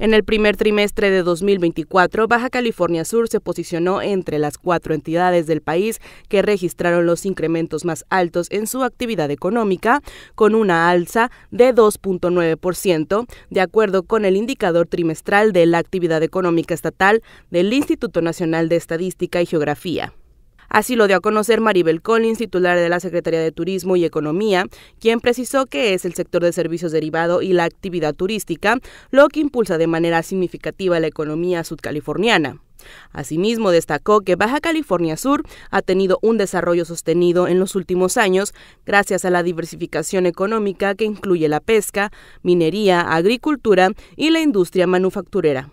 En el primer trimestre de 2024, Baja California Sur se posicionó entre las cuatro entidades del país que registraron los incrementos más altos en su actividad económica, con una alza de 2.9%, de acuerdo con el indicador trimestral de la actividad económica estatal del Instituto Nacional de Estadística y Geografía. Así lo dio a conocer Maribel Collins, titular de la Secretaría de Turismo y Economía, quien precisó que es el sector de servicios derivado y la actividad turística lo que impulsa de manera significativa la economía sudcaliforniana. Asimismo, destacó que Baja California Sur ha tenido un desarrollo sostenido en los últimos años gracias a la diversificación económica que incluye la pesca, minería, agricultura y la industria manufacturera.